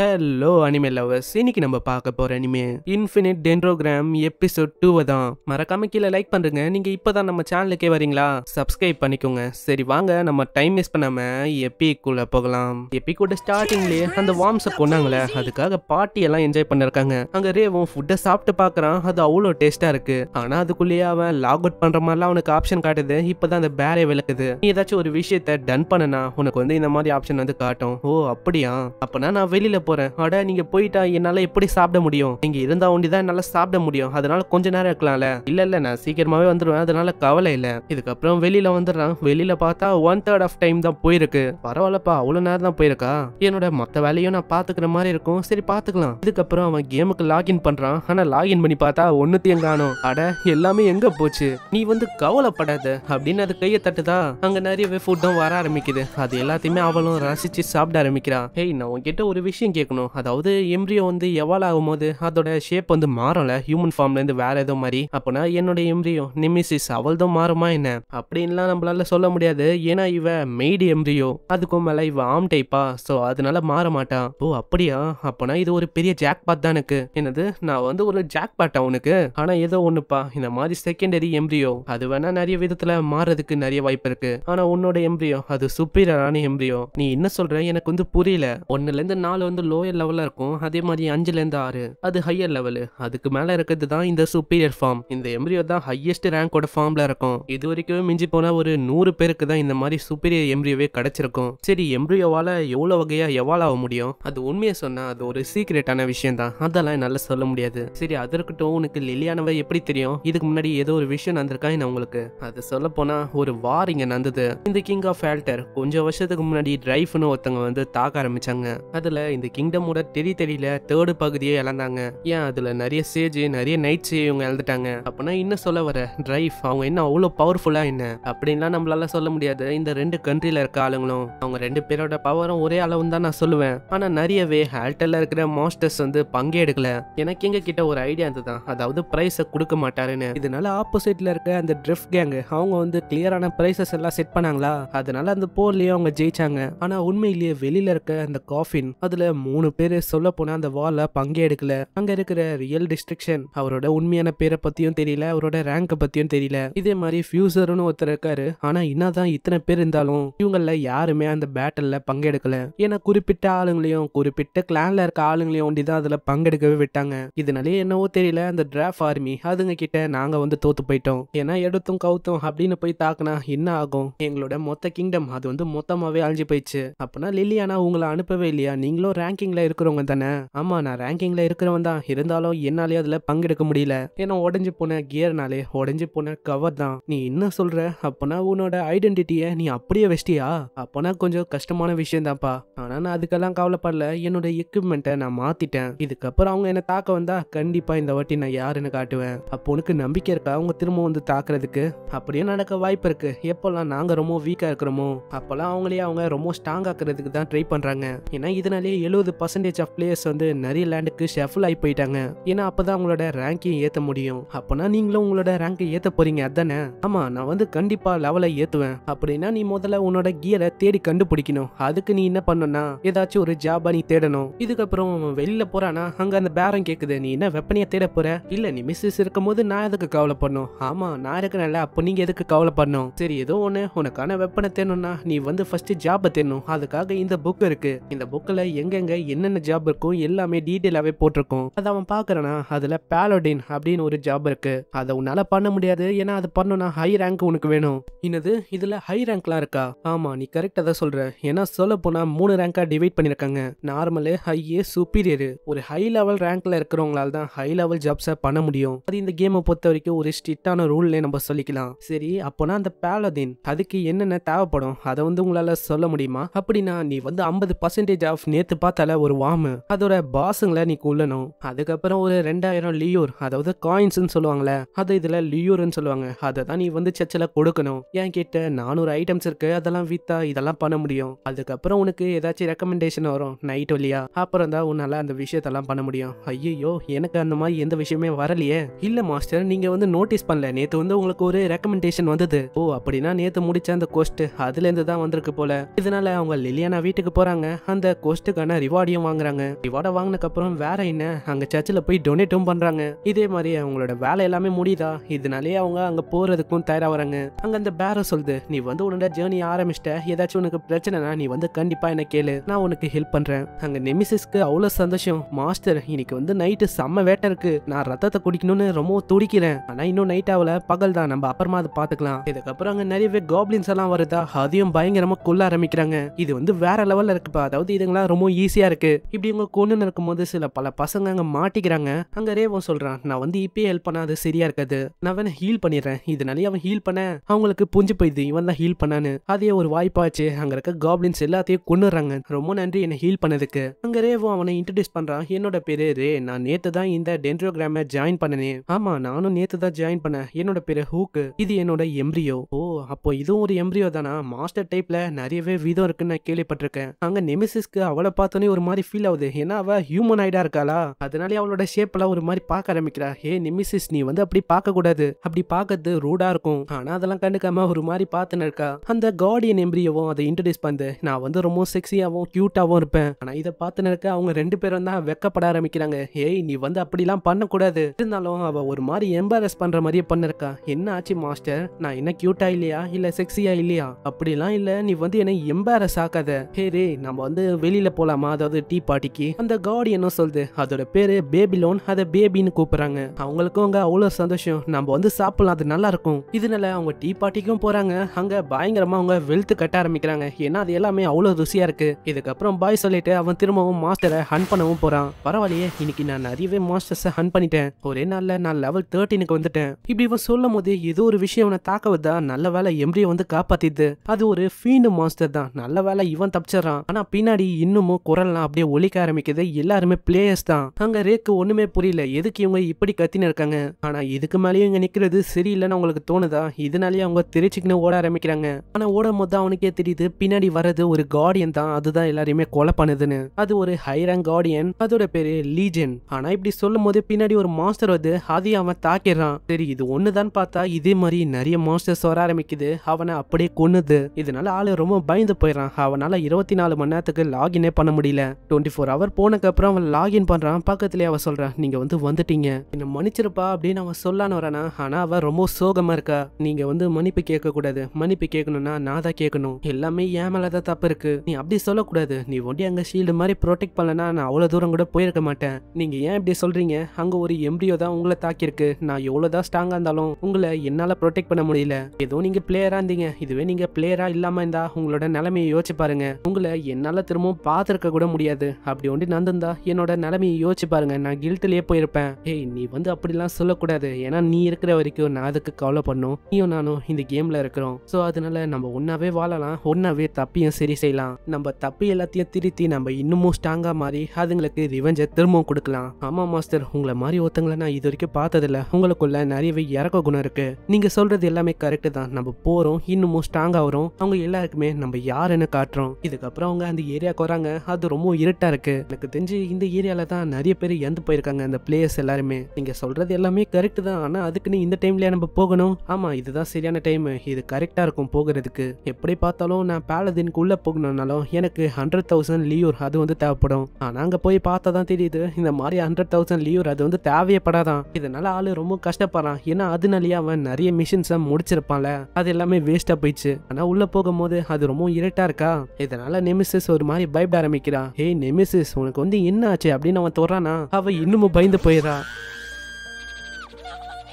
hello anime lovers இன்னைக்கு நம்ம பார்க்க போற anime infinite dendrogram episode two தான் மறக்காம கீழே லைக் பண்றீங்க நீங்க இப்பதான் நம்ம சேனலுக்கே வரீங்களா சப்ஸ்கிரைப் பண்ணிக்கோங்க சரி வாங்க நம்ம டைம் மிஸ் பண்ணாம எப்பிக்குள்ள போகலாம் எப்பிக்கோட ஸ்டார்டிங்லயே அந்த வார்ம்ஸை கொண்டாங்களே அதுக்காக பார்ட்டி எல்லாம் என்ஜாய் பண்ணிருக்காங்க அங்க ரேவும் ஃபுட்டை சாப்பிட்டு பாக்குறான் அது அவ்வளோ டேஸ்டா இருக்கு ஆனா அதுக்குள்ளேயே அவன் லாக் அவுட் பண்ற மாதிரிலாம் அவனுக்கு ஆப்ஷன் காட்டுது இப்பதான் அந்த பேரே விளக்குது நீ ஏதாச்சும் ஒரு விஷயத்த டன் பண்ணனா உனக்கு வந்து இந்த மாதிரி ஆப்ஷன் வந்து காட்டும் ஓ அப்படியா அப்பனா நான் வெளியில போறேன் அட நீங்கள் போயிட்டா என்னால் எப்படி சாப்பிட முடியும் நீங்க இருந்தால் ஒண்டி தான் என்னால் சாப்பிட முடியும் அதனால கொஞ்ச நேரம் இருக்கலாம்ல இல்லை இல்லை நான் சீக்கிரமாகவே வந்துடுவேன் அதனால கவலை இல்லை இதுக்கப்புறம் வெளியில் வந்துடுறான் வெளியில் பார்த்தா ஒன் தேர்ட் ஆஃப் டைம் தான் போயிருக்கு பரவாயில்லப்பா அவ்வளோ நேரம் தான் போயிருக்கா என்னோட மற்ற வேலையும் நான் பார்த்துக்கிற மாதிரி இருக்கும் சரி பார்த்துக்கலாம் இதுக்கப்புறம் அவன் கேமுக்கு லாகின் பண்ணுறான் ஆனால் லாகின் பண்ணி பார்த்தா ஒன்றுத்தையும் காணும் அட எல்லாமே எங்கே போச்சு நீ வந்து கவலைப்படாத அப்படின்னு அது கையை தட்டுதா அங்கே நிறையவே ஃபுட்டும் வர ஆரம்பிக்குது அது எல்லாத்தையுமே அவளும் ரசிச்சு சாப்பிட ஆரம்பிக்கிறான் ஹேய் நான் உங்ககிட்ட ஒரு விஷயம் கேட்கணும் அதாவது எம்ப்ரியோ வந்து எவால் ஆகும்போது அதோட ஷேப் வந்து மாறல ஹியூமன் ஃபார்ம்லேருந்து வேற ஏதோ மாதிரி அப்போனா என்னோட எம்ப்ரியோ நிமிசிஸ் அவள் தான் மாறுமா என்ன அப்படின்லாம் நம்மளால சொல்ல முடியாது ஏன்னா இவ மெய்டு எம்ப்ரியோ அதுக்கும் மேலே இவ ஆம் டைப்பா ஸோ அதனால மாற மாட்டான் ஓ அப்படியா அப்போனா இது ஒரு பெரிய ஜாக்பாட் தான் எனக்கு என்னது நான் வந்து ஒரு ஜாக் ஜாக்பாட்டா உனக்கு ஆனால் ஏதோ ஒண்ணுப்பா இந்த மாதிரி செகண்டரி எம்ப்ரியோ அது வேணா நிறைய விதத்தில் மாறதுக்கு நிறைய வாய்ப்பு இருக்கு ஆனா உன்னோட எம்ப்ரியோ அது சுப்பீரியரான எம்ப்ரியோ நீ என்ன சொல்ற எனக்கு வந்து புரியல ஒன்னுலேருந்து நாலு வந்து லோயர் லெவலில் இருக்கும் அதே மாதிரி அஞ்சுலேருந்து ஆறு அது ஹையர் லெவலு அதுக்கு மேலே இருக்கிறது தான் இந்த சுப்பீரியர் ஃபார்ம் இந்த எம்ரியோ தான் ஹையஸ்ட் ரேங்கோட ஃபார்மில் இருக்கும் இது வரைக்கும் மிஞ்சி போனால் ஒரு நூறு பேருக்கு தான் இந்த மாதிரி சுப்பீரியர் எம்ரியோவே கிடச்சிருக்கும் சரி எம்ரியோவால் எவ்வளோ வகையாக எவால் ஆக முடியும் அது உண்மையை சொன்னால் அது ஒரு சீக்ரெட்டான விஷயம் தான் அதெல்லாம் என்னால் சொல்ல முடியாது சரி அது இருக்கட்டும் உனக்கு லிலியானவை எப்படி தெரியும் இதுக்கு முன்னாடி ஏதோ ஒரு விஷயம் என்ன உங்களுக்கு அது சொல்ல போனால் ஒரு வார் இங்கே நடந்தது இந்த கிங் ஆஃப் ஃபேல்டர் கொஞ்சம் வருஷத்துக்கு முன்னாடி டிரைஃப்னு ஒருத்தவங்க வந்து தாக்க ஆரம்பிச்சாங்க அதில் இந்த கிங்டமோட தெரியல தேர்டு பகுதியை இழந்தாங்க ஏன் அதுல நிறைய சேஜ் நிறைய நைட்ஸே இவங்க இழந்துட்டாங்க அப்படின்னா இன்னும் சொல்ல வர டிரைவ் அவங்க என்ன அவ்வளோ பவர்ஃபுல்லா என்ன அப்படின்லாம் நம்மளால சொல்ல முடியாது இந்த ரெண்டு கண்ட்ரில இருக்க ஆளுங்களும் அவங்க ரெண்டு பேரோட பவரும் ஒரே அளவு தான் நான் சொல்லுவேன் ஆனா நிறையவே ஆல்டர்ல இருக்கிற மாஸ்டர்ஸ் வந்து பங்கேடுக்கல எனக்கு எங்க கிட்ட ஒரு ஐடியா இருந்ததுதான் அதாவது பிரைஸ கொடுக்க மாட்டாருன்னு இதனால ஆப்போசிட்ல இருக்க அந்த ட்ரிஃப் கேங்கு அவங்க வந்து கிளியரான பிரைசஸ் எல்லாம் செட் பண்ணாங்களா அதனால அந்த போர்லயே அவங்க ஜெயிச்சாங்க ஆனா உண்மையிலேயே வெளியில இருக்க அந்த காஃபின் அதுல மூணு பேர் சொல்ல போனால் அந்த பங்கே எடுக்கல அங்க இருக்கிற ரியல் டிஸ்ட்ரிக்ஷன் அவரோட உண்மையான பேரை பற்றியும் தெரியல அவரோட ரேங்க பற்றியும் தெரியல இதே மாதிரி ஃபியூசர்னு ஒருத்தர் இருக்காரு ஆனால் என்னதான் இத்தனை பேர் இருந்தாலும் இவங்கள யாருமே அந்த பேட்டலில் பங்கெடுக்கல ஏன்னா குறிப்பிட்ட ஆளுங்களையும் குறிப்பிட்ட கிளான்ல இருக்க ஆளுங்களையும் ஒண்டிதான் அதுல அதில் பங்கெடுக்கவே விட்டாங்க இதனாலே என்னவோ தெரியல அந்த டிராஃப் ஆர்மி அதுங்க கிட்ட நாங்கள் வந்து தோத்து போயிட்டோம் ஏன்னா எடுத்தும் கவுத்தும் அப்படின்னு போய் தாக்குனா என்ன ஆகும் எங்களோட மொத்த கிங்டம் அது வந்து மொத்தமாகவே அழிஞ்சு போயிடுச்சு அப்படின்னா லில்லியானா உங்களை அனுப்பவே இல்லையா நீங்களும் ரேங்கிங்ல இருக்கிறவங்க தானே ஆமா நான் ரேங்கிங்ல இருக்கிறவன் தான் இருந்தாலும் என்னாலே அதுல பங்கெடுக்க முடியல ஏன்னா உடஞ்சு போன கியர்னாலே உடஞ்சு போன கவர் தான் நீ என்ன சொல்ற அப்பனா உன்னோட ஐடென்டிட்டியை நீ அப்படியே வச்சிட்டியா அப்பனா கொஞ்சம் கஷ்டமான விஷயம் தான்ப்பா ஆனா நான் அதுக்கெல்லாம் கவலைப்படல என்னோட எக்யூப்மெண்ட்டை நான் மாத்திட்டேன் இதுக்கப்புறம் அவங்க என்ன தாக்க வந்தா கண்டிப்பா இந்த வாட்டி நான் யாருன்னு காட்டுவேன் அப்போ உனக்கு நம்பிக்கை இருக்கா அவங்க திரும்ப வந்து தாக்குறதுக்கு அப்படியே நடக்க வாய்ப்பு இருக்கு எப்பெல்லாம் நாங்க ரொம்ப வீக்கா இருக்கிறோமோ அப்பெல்லாம் அவங்களே அவங்க ரொம்ப ஸ்ட்ராங் ஆக்குறதுக்கு தான் ட்ரை பண்றாங்க ஏன்னா இதனாலே எழு எழுபது பர்சன்டேஜ் ஆஃப் பிளேயர்ஸ் வந்து நிறைய லேண்டுக்கு ஷெஃபில் ஆகி போயிட்டாங்க ஏன்னா அப்பதான் உங்களோட ரேங்கையும் ஏற்ற முடியும் அப்பனா நீங்களும் உங்களோட ரேங்கை ஏற்ற போறீங்க அதானே ஆமா நான் வந்து கண்டிப்பா லெவலை ஏற்றுவேன் அப்படின்னா நீ முதல்ல உன்னோட கியரை தேடி கண்டுபிடிக்கணும் அதுக்கு நீ என்ன பண்ணனா ஏதாச்சும் ஒரு ஜாபா நீ தேடணும் இதுக்கப்புறம் வெளியில போறானா அங்க அந்த பேரம் கேக்குது நீ என்ன வெப்பனையை தேட போற இல்ல நீ மிஸ்ஸஸ் இருக்கும் போது நான் எதுக்கு கவலைப்படணும் ஆமா நான் இருக்கிறேன்ல அப்போ நீங்க எதுக்கு கவலைப்படணும் சரி ஏதோ ஒன்று உனக்கான வெப்பனை தேடணும்னா நீ வந்து ஃபர்ஸ்ட் ஜாபை தேடணும் அதுக்காக இந்த புக் இருக்கு இந்த புக்கில் எங்க எங்கெங்க என்னென்ன ஜாப் இருக்கும் எல்லாமே டீட்டெயிலாகவே போட்டிருக்கும் அதை அவன் பார்க்குறானா அதில் பேலோடின் அப்படின்னு ஒரு ஜாப் இருக்கு அதை உன்னால் பண்ண முடியாது ஏன்னா அது பண்ணணும்னா ஹை ரேங்க் உனக்கு வேணும் என்னது இதில் ஹை ரேங்க்லாம் இருக்கா ஆமாம் நீ கரெக்டாக தான் சொல்ற ஏன்னா சொல்ல போனால் மூணு ரேங்காக டிவைட் பண்ணியிருக்காங்க நார்மலு ஹையே சுப்பீரியர் ஒரு ஹை லெவல் ரேங்க்ல இருக்கிறவங்களால தான் ஹை லெவல் ஜாப்ஸை பண்ண முடியும் அது இந்த கேமை பொறுத்த வரைக்கும் ஒரு ஸ்ட்ரிக்டான ரூல்லே நம்ம சொல்லிக்கலாம் சரி அப்போனா அந்த பேலோடின் அதுக்கு என்னென்ன தேவைப்படும் அதை வந்து உங்களால் சொல்ல முடியுமா அப்படின்னா நீ வந்து ஐம்பது பர்சன்டேஜ் ஆஃப் நேற்று பார்த்து பார்த்தால ஒரு வாமு அதோட பாஸுங்களை நீ கொல்லணும் அதுக்கப்புறம் ஒரு ரெண்டாயிரம் லியூர் அதாவது காயின்ஸ் சொல்லுவாங்களே அது இதுல லியூர்னு சொல்லுவாங்க அதை தான் நீ வந்து சர்ச்சில் கொடுக்கணும் என் கிட்ட நானூறு ஐட்டம்ஸ் இருக்கு அதெல்லாம் வித்தா இதெல்லாம் பண்ண முடியும் அதுக்கப்புறம் உனக்கு ஏதாச்சும் ரெக்கமெண்டேஷன் வரும் நைட் வழியா அப்புறம் தான் உன்னால அந்த விஷயத்தெல்லாம் பண்ண முடியும் ஐயோ எனக்கு அந்த மாதிரி எந்த விஷயமே வரலையே இல்ல மாஸ்டர் நீங்க வந்து நோட்டீஸ் பண்ணல நேத்து வந்து உங்களுக்கு ஒரு ரெக்கமெண்டேஷன் வந்தது ஓ அப்படின்னா நேத்து முடிச்ச அந்த கோஸ்ட் அதுல இருந்து தான் வந்திருக்கு போல இதனால அவங்க லிலியானா வீட்டுக்கு போறாங்க அந்த கோஸ்டுக்கான ரிவார்டையும் வாங்குறாங்க ரிவார்டை வாங்கினதுக்கு அப்புறம் வேற என்ன அங்க சர்ச்சில் போய் டொனேட்டும் பண்றாங்க இதே மாதிரி அவங்களோட வேலை எல்லாமே முடியுதா இதனாலேயே அவங்க அங்க போறதுக்கும் தயாரா வராங்க அங்க அந்த பேர சொல்லுது நீ வந்து உன்னோட ஜேர்னி ஆரம்பிச்சிட்ட ஏதாச்சும் உனக்கு பிரச்சனைனா நீ வந்து கண்டிப்பா என்ன கேளு நான் உனக்கு ஹெல்ப் பண்றேன் அங்க நெமிசிஸ்க்கு அவ்வளவு சந்தோஷம் மாஸ்டர் இன்னைக்கு வந்து நைட்டு செம்ம வேட்டை இருக்கு நான் ரத்தத்தை குடிக்கணும்னு ரொம்ப துடிக்கிறேன் ஆனா இன்னும் நைட் ஆகல பகல் தான் நம்ம அப்புறமா அதை பாத்துக்கலாம் இதுக்கப்புறம் அங்க நிறையவே கோப்லின்ஸ் எல்லாம் வருதா அதையும் பயங்கரமா கொல்ல ஆரம்பிக்கிறாங்க இது வந்து வேற லெவல்ல இருக்குப்பா அதாவது இதுங்களா ரொம்ப ஈஸி ஈஸியாக இருக்குது இப்படி இவங்க கொண்டு நடக்கும் போது சில பல பசங்க அங்கே மாட்டிக்கிறாங்க அங்கே ரேவம் சொல்கிறான் நான் வந்து இப்பயே ஹெல்ப் பண்ணா அது சரியா இருக்காது நான் வேணா ஹீல் பண்ணிடுறேன் இதனாலேயே அவன் ஹீல் பண்ண அவங்களுக்கு புரிஞ்சு போயிடுது இவன் தான் ஹீல் பண்ணான்னு அதே ஒரு வாய்ப்பாச்சு அங்கே இருக்க காப்ளின்ஸ் எல்லாத்தையும் கொண்டுறாங்க ரொம்ப நன்றி என்னை ஹீல் பண்ணதுக்கு அங்கே ரேவும் அவனை இன்ட்ரடியூஸ் பண்ணுறான் என்னோட பேரு ரே நான் நேற்று தான் இந்த டென்ட்ரோகிராம ஜாயின் பண்ணனே ஆமாம் நானும் நேற்று தான் ஜாயின் பண்ணேன் என்னோட பேரு ஹூக்கு இது என்னோட எம்ரியோ ஓ அப்போ இதுவும் ஒரு எம்ரியோ தானா மாஸ்டர் டைப்ல நிறையவே வீதம் இருக்குன்னு நான் கேள்விப்பட்டிருக்கேன் அங்கே நெமிசிஸ்க்கு அவளை பார்த்தோன்னே உடனே ஒரு மாதிரி ஃபீல் ஆகுது ஏன்னா அவள் ஹியூமன் ஆயிடா இருக்காளா அதனாலே அவளோட ஷேப்லாம் ஒரு மாதிரி பார்க்க ஆரம்பிக்கிறா ஹே நிமிசிஸ் நீ வந்து அப்படி பார்க்கக்கூடாது அப்படி பார்க்கறது ரூடா இருக்கும் ஆனால் அதெல்லாம் கண்டுக்காம ஒரு மாதிரி பார்த்துன்னு இருக்கா அந்த கார்டியன் எம்பிரியவும் அதை இன்ட்ரடியூஸ் பண்ணு நான் வந்து ரொம்ப செக்ஸியாகவும் கியூட்டாகவும் இருப்பேன் ஆனால் இதை பார்த்துன்னு இருக்க அவங்க ரெண்டு பேரும் தான் வெக்கப்பட ஆரம்பிக்கிறாங்க ஏய் நீ வந்து அப்படிலாம் பண்ணக்கூடாது இருந்தாலும் அவள் ஒரு மாதிரி எம்பாரஸ் பண்ணுற மாதிரியே பண்ணிருக்கா என்ன ஆச்சு மாஸ்டர் நான் என்ன க்யூட்டா இல்லையா இல்லை செக்ஸியா இல்லையா அப்படிலாம் இல்லை நீ வந்து என்னை எம்பாரஸ் ஆக்காத ஹே ரே நம்ம வந்து வெளியில போகலாமா அதாவது டீ பார்ட்டிக்கு அந்த கார்டியனும் சொல்லுது அதோட பேரு பேபிலோன் அதை பேபின்னு கூப்பிடுறாங்க அவங்களுக்கும் அங்க அவ்வளவு சந்தோஷம் நம்ம வந்து சாப்பிடலாம் அது நல்லா இருக்கும் இதனால அவங்க டீ பார்ட்டிக்கும் போறாங்க அங்க பயங்கரமா அவங்க வெல்த் கட்ட ஆரம்பிக்கிறாங்க ஏன்னா அது எல்லாமே அவ்வளவு ருசியா இருக்கு இதுக்கப்புறம் பாய் சொல்லிட்டு அவன் திரும்பவும் மாஸ்டரை ஹன் பண்ணவும் போறான் பரவாயில்லையே இன்னைக்கு நான் நிறையவே மாஸ்டர்ஸ் ஹன் பண்ணிட்டேன் ஒரே நாள்ல நான் லெவல் தேர்ட்டீனுக்கு வந்துட்டேன் இப்படி இவன் சொல்லும் போது ஏதோ ஒரு விஷயம் அவனை தாக்க வந்தா நல்ல வேலை எம்ரியை வந்து காப்பாத்திது அது ஒரு ஃபீண்டு மாஸ்டர் தான் நல்ல வேலை இவன் தப்பிச்சிடறான் ஆனா பின்னாடி இன்னமும் குரல்லாம் அப்படியே ஒழிக்க ஆரம்பிக்குது எல்லாருமே பிளேயர்ஸ் தான் அங்க ரேக்கு ஒண்ணுமே புரியல எதுக்கு இவங்க இப்படி கத்தின்னு இருக்காங்க ஆனா இதுக்கு மேலேயும் இங்க நிக்கிறது சரியில்லைன்னு அவங்களுக்கு தோணுதா இதனாலேயே அவங்க தெரிச்சுக்கின்னு ஓட ஆரம்பிக்கிறாங்க ஆனா ஓடும் போது அவனுக்கே தெரியுது பின்னாடி வர்றது ஒரு கார்டியன் தான் அதுதான் எல்லாரையுமே கொலை பண்ணுதுன்னு அது ஒரு ஹைரங் கார்டியன் அதோட பேரு லீஜன் ஆனா இப்படி சொல்லும் போது பின்னாடி ஒரு மாஸ்டர் வந்து அதையும் அவன் தாக்கிடுறான் சரி இது ஒண்ணுதான் பார்த்தா இதே மாதிரி நிறைய மாஸ்டர்ஸ் வர ஆரம்பிக்குது அவனை அப்படியே கொன்னுது இதனால ஆளு ரொம்ப பயந்து போயிடறான் அவனால இருபத்தி நாலு மணி நேரத்துக்கு லாகினே பண்ண முடியும் முடியல டுவெண்ட்டி ஃபோர் ஹவர் போனக்கப்புறம் அவன் லாகின் பண்ணுறான் பக்கத்துலேயே அவள் சொல்கிறான் நீங்கள் வந்து வந்துட்டீங்க என்னை மன்னிச்சிருப்பா அப்படின்னு அவன் சொல்லான்னு வரானா ஆனால் அவள் ரொம்ப சோகமாக இருக்கா நீங்கள் வந்து மன்னிப்பு கேட்கக்கூடாது மன்னிப்பு கேட்கணும்னா நான் தான் கேட்கணும் எல்லாமே ஏன் மேலே தான் தப்பு இருக்குது நீ அப்படி சொல்லக்கூடாது நீ ஒண்டி அங்கே ஷீல்டு மாதிரி ப்ரொடெக்ட் பண்ணலன்னா நான் அவ்வளோ தூரம் கூட போயிருக்க மாட்டேன் நீங்கள் ஏன் இப்படி சொல்கிறீங்க அங்கே ஒரு எம்பியோ தான் உங்களை தாக்கியிருக்கு நான் எவ்வளோ தான் ஸ்ட்ராங்காக இருந்தாலும் உங்களை என்னால் ப்ரொடெக்ட் பண்ண முடியல ஏதோ நீங்கள் பிளேயராக இருந்தீங்க இதுவே நீங்கள் பிளேயராக இல்லாமல் இருந்தால் உங்களோட நிலைமையை யோசிச்சு பாருங்க உங்களை என்னால் திரும்பவும் பார்த்துருக்க கூட முடியாது அப்படி ஒன்று நடந்திருந்தா என்னோட நிலைமையை யோசிச்சு பாருங்க நான் கில்ட்டிலே போயிருப்பேன் ஏய் நீ வந்து அப்படிலாம் சொல்லக்கூடாது ஏன்னா நீ இருக்கிற வரைக்கும் நான் அதுக்கு கவலை பண்ணும் நீயும் நானும் இந்த கேம்ல இருக்கிறோம் ஸோ அதனால நம்ம ஒன்னாவே வாழலாம் ஒன்னாவே தப்பியும் சரி செய்யலாம் நம்ம தப்பி எல்லாத்தையும் திருத்தி நம்ம இன்னமும் ஸ்ட்ராங்கா மாறி அதுங்களுக்கு ரிவெஞ்சை திரும்பவும் கொடுக்கலாம் ஆமா மாஸ்டர் உங்களை மாதிரி ஒருத்தங்களை நான் இது வரைக்கும் பார்த்ததில்ல உங்களுக்குள்ள நிறையவே இறக்க குணம் இருக்கு நீங்க சொல்றது எல்லாமே கரெக்ட் தான் நம்ம போறோம் இன்னமும் ஸ்ட்ராங் ஆகிறோம் அவங்க எல்லாருக்குமே நம்ம யாருன்னு காட்டுறோம் இதுக்கப்புறம் அவங்க அந்த ஏரியாவுக்கு வராங்க அது பார்க்குறது ரொம்ப இருட்டாக இருக்கு எனக்கு தெரிஞ்சு இந்த ஏரியால தான் நிறைய பேர் இறந்து போயிருக்காங்க அந்த பிளேயர்ஸ் எல்லாருமே நீங்கள் சொல்கிறது எல்லாமே கரெக்ட் தான் ஆனால் அதுக்குன்னு இந்த டைம்லேயே நம்ம போகணும் ஆமாம் இதுதான் சரியான டைம் இது கரெக்டாக இருக்கும் போகிறதுக்கு எப்படி பார்த்தாலும் நான் பேலதினுக்கு உள்ளே போகணும்னாலும் எனக்கு ஹண்ட்ரட் தௌசண்ட் லியூர் அது வந்து தேவைப்படும் ஆனால் அங்கே போய் பார்த்தா தான் தெரியுது இந்த மாதிரி ஹண்ட்ரட் தௌசண்ட் லியூர் அது வந்து தேவையப்படாதான் இதனால இதனால் ஆள் ரொம்ப கஷ்டப்படுறான் ஏன்னா அதனாலேயே அவன் நிறைய மிஷின்ஸை முடிச்சிருப்பான்ல அது எல்லாமே வேஸ்ட்டாக போயிடுச்சு ஆனால் உள்ளே போகும்போது அது ரொம்ப இருட்டாக இருக்கா இதனால் நெமிசஸ் ஒரு மாதிரி பயப்பட ஆரம்பிக்கிற கேட்கிறா ஹே நெமிசிஸ் உனக்கு வந்து என்ன ஆச்சு அப்படின்னு அவன் தோறானா அவ இன்னமும் பயந்து போயிடா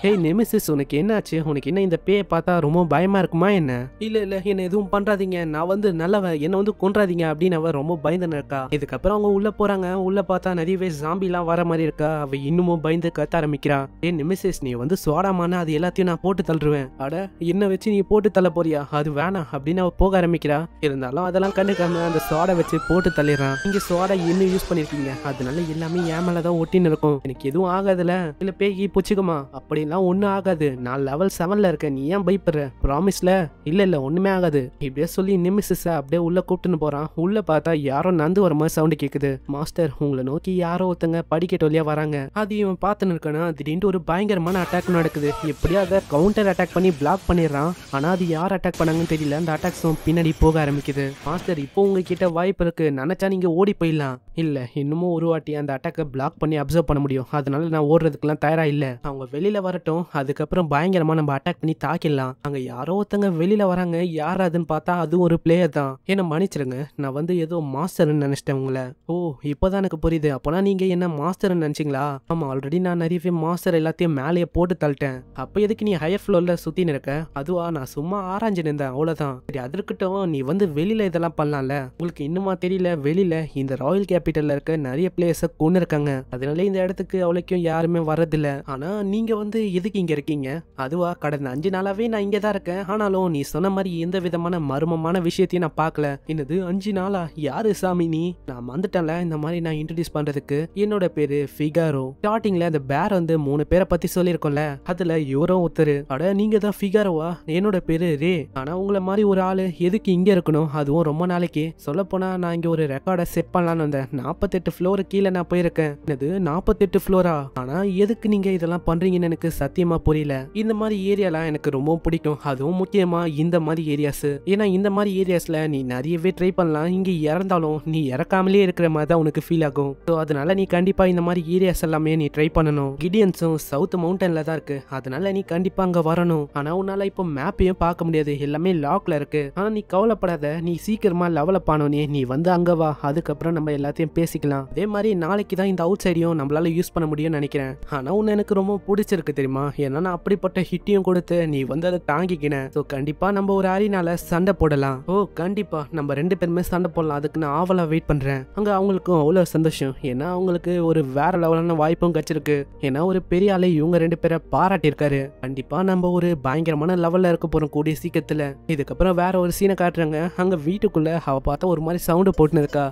ஹேய் நெமிசிஸ் உனக்கு என்னாச்சு உனக்கு என்ன இந்த பேயை பார்த்தா ரொம்ப பயமா இருக்குமா என்ன இல்ல இல்ல என்ன எதுவும் பண்றாதீங்க நான் வந்து நல்லவன் என்ன வந்து கொன்றாதீங்க அப்படின்னு அவ ரொம்ப பயந்து இருக்கா இதுக்கப்புறம் அவங்க உள்ள போறாங்க உள்ள பார்த்தா நிறையவே பேர் ஜாம்பிலாம் வர மாதிரி இருக்கா அவ இன்னமும் பயந்து கத்த ஆரம்பிக்கிறா ஏ நெமிசிஸ் நீ வந்து சோடாமான அது எல்லாத்தையும் நான் போட்டு தள்ளுவேன் அட என்ன வச்சு நீ போட்டு தள்ள போறியா அது வேணாம் அப்படின்னு அவ போக ஆரம்பிக்கிறா இருந்தாலும் அதெல்லாம் கண்டுக்காம அந்த சோடை வச்சு போட்டு தள்ளிடுறான் நீங்க சோடா இன்னும் யூஸ் பண்ணிருக்கீங்க அதனால எல்லாமே ஏமலதான் ஒட்டின்னு இருக்கும் எனக்கு எதுவும் ஆகாதுல இல்ல பேய்க்கு புச்சுக்குமா அப்படின்னு அதெல்லாம் ஒன்றும் ஆகாது நான் லெவல் செவனில் இருக்கேன் நீ ஏன் பயப்படுற ப்ராமிஸ்ல இல்லை இல்லை ஒன்றுமே ஆகாது இப்படியே சொல்லி நிமிஷஸை அப்படியே உள்ளே கூப்பிட்டுன்னு போகிறான் உள்ளே பார்த்தா யாரோ நந்து வர மாதிரி சவுண்டு கேட்குது மாஸ்டர் உங்களை நோக்கி யாரோ ஒருத்தங்க படிக்கட்டு வழியாக வராங்க அது இவன் பார்த்துன்னு இருக்கனா திடீர்னு ஒரு பயங்கரமான அட்டாக் நடக்குது எப்படியா அதை கவுண்டர் அட்டாக் பண்ணி பிளாக் பண்ணிடுறான் ஆனால் அது யார் அட்டாக் பண்ணாங்கன்னு தெரியல அந்த அட்டாக்ஸும் பின்னாடி போக ஆரம்பிக்குது மாஸ்டர் இப்போ உங்ககிட்ட வாய்ப்பு இருக்குது நினச்சா நீங்கள் ஓடி போயிடலாம் இல்லை இன்னமும் ஒரு வாட்டி அந்த அட்டாக்கை பிளாக் பண்ணி அப்சர்வ் பண்ண முடியும் அதனால நான் ஓடுறதுக்கெல்லாம் தயாராக இல்லை அவங்க வெளியில் வரட்டும் அதுக்கப்புறம் பயங்கரமாக நம்ம அட்டாக் பண்ணி தாக்கிடலாம் அங்கே யாரோ ஒருத்தங்க வெளியில் வராங்க யார் அதுன்னு பார்த்தா அதுவும் ஒரு பிளேயர் தான் என்னை மன்னிச்சிருங்க நான் வந்து ஏதோ மாஸ்டர்னு நினச்சிட்டேன் உங்களை ஓ இப்போதான் எனக்கு புரியுது அப்போனா நீங்கள் என்ன மாஸ்டர்னு நினச்சிங்களா ஆமாம் ஆல்ரெடி நான் நிறையவே மாஸ்டர் எல்லாத்தையும் மேலேயே போட்டு தள்ளிட்டேன் அப்போ எதுக்கு நீ ஹையர் ஃப்ளோரில் சுற்றி நிற்க அதுவா நான் சும்மா ஆராய்ஞ்சு நின்றேன் அவ்வளோதான் சரி அதற்கிட்டும் நீ வந்து வெளியில் இதெல்லாம் பண்ணலாம்ல உங்களுக்கு இன்னுமா தெரியல வெளியில் இந்த ராயல் கேப் கேபிட்டல்ல இருக்க நிறைய பிளேயர்ஸ் கொண்டு இருக்காங்க அதனால இந்த இடத்துக்கு அவ்வளோக்கும் யாருமே வரதில்ல ஆனால் நீங்கள் வந்து எதுக்கு இங்கே இருக்கீங்க அதுவா கடந்த அஞ்சு நாளாகவே நான் இங்கே தான் இருக்கேன் ஆனாலும் நீ சொன்ன மாதிரி எந்த விதமான மர்மமான விஷயத்தையும் நான் பார்க்கல என்னது அஞ்சு நாளா யாரு சாமி நீ நான் வந்துட்டேன்ல இந்த மாதிரி நான் இன்ட்ரடியூஸ் பண்ணுறதுக்கு என்னோட பேர் ஃபிகாரோ ஸ்டார்டிங்கில் அந்த பேர் வந்து மூணு பேரை பற்றி சொல்லியிருக்கோம்ல அதில் இவரும் ஒருத்தர் அட நீங்கள் தான் ஃபிகாரோவா என்னோட பேர் ரே ஆனால் உங்களை மாதிரி ஒரு ஆள் எதுக்கு இங்கே இருக்கணும் அதுவும் ரொம்ப நாளைக்கு சொல்லப்போனால் நான் இங்கே ஒரு ரெக்கார்டை செட் பண்ணலான்னு வந்தேன் நாற்பத்தெட்டு ஃப்ளோரு கீழே நான் போயிருக்கேன் இது நாற்பத்தெட்டு ஃப்ளோரா ஆனால் எதுக்கு நீங்கள் இதெல்லாம் பண்ணுறீங்கன்னு எனக்கு சத்தியமாக புரியல இந்த மாதிரி ஏரியாலாம் எனக்கு ரொம்ப பிடிக்கும் அதுவும் முக்கியமாக இந்த மாதிரி ஏரியாஸு ஏன்னா இந்த மாதிரி ஏரியாஸில் நீ நிறையவே ட்ரை பண்ணலாம் இங்கே இறந்தாலும் நீ இறக்காமலே இருக்கிற மாதிரி தான் உனக்கு ஃபீல் ஆகும் ஸோ அதனால நீ கண்டிப்பாக இந்த மாதிரி ஏரியாஸ் எல்லாமே நீ ட்ரை பண்ணணும் கிடியன்ஸும் சவுத் மவுண்டனில் தான் இருக்குது அதனால நீ கண்டிப்பாக அங்கே வரணும் ஆனால் உன்னால் இப்போ மேப்பையும் பார்க்க முடியாது எல்லாமே லாக்ல இருக்குது ஆனால் நீ கவலைப்படாத நீ சீக்கிரமாக லெவலப் ஆனோனே நீ வந்து அங்கே வா அதுக்கப்புறம் நம்ம எல்லாத்தையும் விஷயம் பேசிக்கலாம் அதே மாதிரி நாளைக்கு தான் இந்த அவுட் சைடையும் நம்மளால யூஸ் பண்ண முடியும்னு நினைக்கிறேன் ஆனால் ஒன்று எனக்கு ரொம்ப பிடிச்சிருக்கு தெரியுமா ஏன்னா நான் அப்படிப்பட்ட ஹிட்டையும் கொடுத்து நீ வந்து அதை தாங்கிக்கின ஸோ கண்டிப்பாக நம்ம ஒரு அரினால சண்டை போடலாம் ஓ கண்டிப்பாக நம்ம ரெண்டு பேருமே சண்டை போடலாம் அதுக்கு நான் ஆவலாக வெயிட் பண்ணுறேன் அங்கே அவங்களுக்கும் அவ்வளோ சந்தோஷம் ஏன்னா அவங்களுக்கு ஒரு வேற லெவலான வாய்ப்பும் கிடச்சிருக்கு ஏன்னா ஒரு பெரிய ஆளை இவங்க ரெண்டு பேரை பாராட்டியிருக்காரு கண்டிப்பாக நம்ம ஒரு பயங்கரமான லெவலில் இருக்க போகிறோம் கூடிய சீக்கிரத்தில் இதுக்கப்புறம் வேற ஒரு சீனை காட்டுறாங்க அங்கே வீட்டுக்குள்ளே அவள் பார்த்தா ஒரு மாதிரி சவுண்டு போட்டுன்னு இருக்கா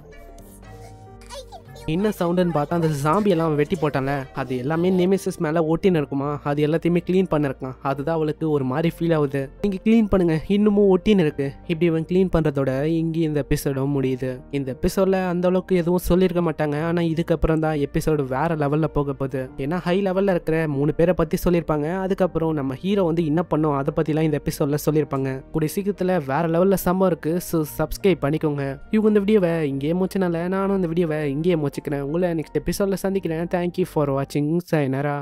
என்ன சவுண்டுன்னு பார்த்தா அந்த ஜாம்பி எல்லாம் வெட்டி போட்டானே அது எல்லாமே நேமிசஸ் மேலே ஒட்டின்னு இருக்குமா அது எல்லாத்தையுமே க்ளீன் பண்ணிருக்கான் அதுதான் அவளுக்கு ஒரு மாதிரி ஃபீல் ஆகுது நீங்கள் க்ளீன் பண்ணுங்க இன்னமும் ஒட்டின்னு இருக்கு இப்படி இவன் க்ளீன் பண்ணுறதோட இங்க இந்த எபிசோடும் முடியுது இந்த எபிசோட்ல அந்த அளவுக்கு எதுவும் சொல்லியிருக்க மாட்டாங்க ஆனால் இதுக்கப்புறம் தான் எபிசோடு வேற லெவலில் போக போகுது ஏன்னா ஹை லெவலில் இருக்கிற மூணு பேரை பற்றி சொல்லியிருப்பாங்க அதுக்கப்புறம் நம்ம ஹீரோ வந்து என்ன பண்ணோம் அதை பற்றிலாம் இந்த எபிசோட்ல சொல்லியிருப்பாங்க கூடிய சீக்கிரத்தில் வேற லெவலில் சம்பவம் இருக்குது ஸோ சப்ஸ்கிரைப் பண்ணிக்கோங்க இவங்க இந்த வீடியோவை இங்கேயே முடிச்சனால நானும் இந்த வீடியோவை இங்கேயே வச்சுக்கிறேன் உங்களை நெக்ஸ்ட் எபிசோடில் சந்திக்கிறேன் தேங்க்யூ ஃபார் வாட்சிங் சைனரா